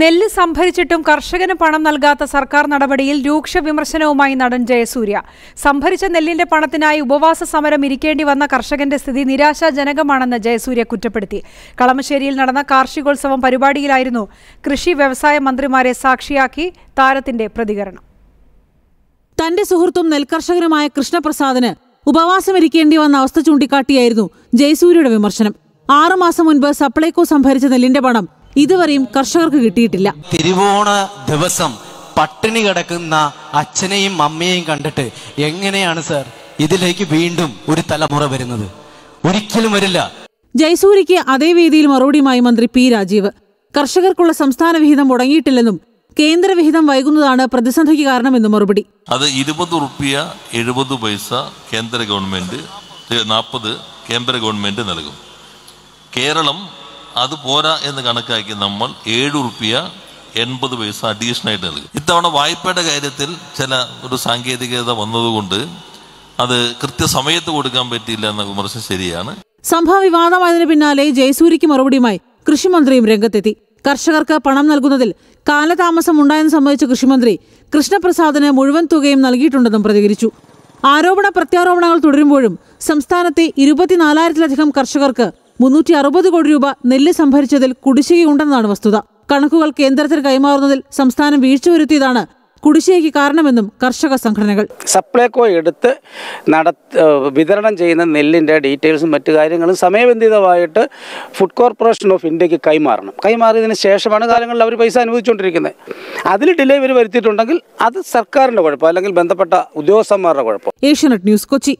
നെല്ല് സംഭരിച്ചിട്ടും കർഷകന് പണം നൽകാത്ത സർക്കാർ നടപടിയിൽ രൂക്ഷ വിമർശനവുമായി നടൻ ജയസൂര്യ സംഭരിച്ച നെല്ലിന്റെ പണത്തിനായി ഉപവാസ സമരം ഇരിക്കേണ്ടി വന്ന കർഷകന്റെ സ്ഥിതി നിരാശാജനകമാണെന്ന് ജയസൂര്യ കുറ്റപ്പെടുത്തി കളമശ്ശേരിയിൽ നടന്ന കാർഷികോത്സവം പരിപാടിയിലായിരുന്നു കൃഷി വ്യവസായ മന്ത്രിമാരെ സാക്ഷിയാക്കി താരത്തിന്റെ പ്രതികരണം തന്റെ സുഹൃത്തും നെൽകർഷകനുമായ കൃഷ്ണപ്രസാദിന് ഉപവാസമിരിക്കേണ്ടി വന്ന അവസ്ഥ ചൂണ്ടിക്കാട്ടിയായിരുന്നു ജയസൂര്യയുടെ വിമർശനം ആറുമാസം മുൻപ് സപ്ലൈകോ സംഭരിച്ച നെല്ലിന്റെ പണം ഇതുവരെയും കർഷകർക്ക് കിട്ടിയിട്ടില്ല തിരുവോണ ദിവസം പട്ടിണി കിടക്കുന്ന അച്ഛനെയും അമ്മയെയും കണ്ടിട്ട് എങ്ങനെയാണ് സർ ഇതിലേക്ക് വീണ്ടും ഒരു തലമുറ വരുന്നത് ഒരിക്കലും വരില്ല ജയസൂരിക്ക് അതേ വേദിയിൽ മറുപടിയുമായി മന്ത്രി പി രാജീവ് കർഷകർക്കുള്ള സംസ്ഥാന വിഹിതം മുടങ്ങിയിട്ടില്ലെന്നും കേന്ദ്ര വിഹിതം വൈകുന്നതാണ് പ്രതിസന്ധിക്ക് കാരണമെന്നും മറുപടി അത് ഇരുപത് റുപ്യ എഴുപത് പൈസ കേന്ദ്ര ഗവൺമെന്റ് നാൽപ്പത് കേന്ദ്ര ഗവൺമെന്റ് നൽകും കേരളം അത് പോരാ എന്ന് കണക്കാക്കി നമ്മൾ ഏഴ് ഉറുപ്പിയ എൺപത് പൈസ അഡീഷണൽ ആയിട്ട് നൽകും ഇത്തവണ വായ്പയുടെ കാര്യത്തിൽ ചില ഒരു സാങ്കേതികത വന്നതുകൊണ്ട് അത് കൃത്യസമയത്ത് കൊടുക്കാൻ പറ്റിയില്ല എന്ന വിമർശനം ശരിയാണ് സംഭവ വിവാദമായതിനു പിന്നാലെ ജയസൂരിക്ക് മറുപടിയുമായി കൃഷിമന്ത്രിയും രംഗത്തെത്തി കർഷകർക്ക് പണം നൽകുന്നതിൽ കാലതാമസം ഉണ്ടായെന്ന് സംബന്ധിച്ച കൃഷിമന്ത്രി കൃഷ്ണപ്രസാദിന് മുഴുവൻ തുകയും നൽകിയിട്ടുണ്ടെന്നും പ്രതികരിച്ചു ആരോപണ പ്രത്യാരോപണങ്ങൾ തുടരുമ്പോഴും സംസ്ഥാനത്തെ ഇരുപത്തിനാലായിരത്തിലധികം കർഷകർക്ക് മുന്നൂറ്റി അറുപത് കോടി രൂപ നെല്ല് സംഭരിച്ചതിൽ കുടിശ്ശികയുണ്ടെന്നാണ് വസ്തുത കണക്കുകൾ കേന്ദ്രത്തിന് കൈമാറുന്നതിൽ സംസ്ഥാനം വീഴ്ച വരുത്തിയതാണ് കുടിശ്ശേക്ക് കാരണമെന്നും കർഷക സംഘടനകൾ സപ്ലൈകോ എടുത്ത് നട വിതരണം ചെയ്യുന്ന നെല്ലിൻ്റെ ഡീറ്റെയിൽസും മറ്റു കാര്യങ്ങളും സമയബന്ധിതമായിട്ട് ഫുഡ് കോർപ്പറേഷൻ ഓഫ് ഇന്ത്യക്ക് കൈമാറണം കൈമാറിയതിന് ശേഷമാണ് കാലങ്ങളിൽ അവർ പൈസ അനുവദിച്ചുകൊണ്ടിരിക്കുന്നത് അതിൽ ഡിലേ വരുത്തിയിട്ടുണ്ടെങ്കിൽ അത് സർക്കാരിൻ്റെ കുഴപ്പം അല്ലെങ്കിൽ ബന്ധപ്പെട്ട ഉദ്യോഗസ്ഥന്മാരുടെ കുഴപ്പം ഏഷ്യാനെറ്റ് ന്യൂസ് കൊച്ചി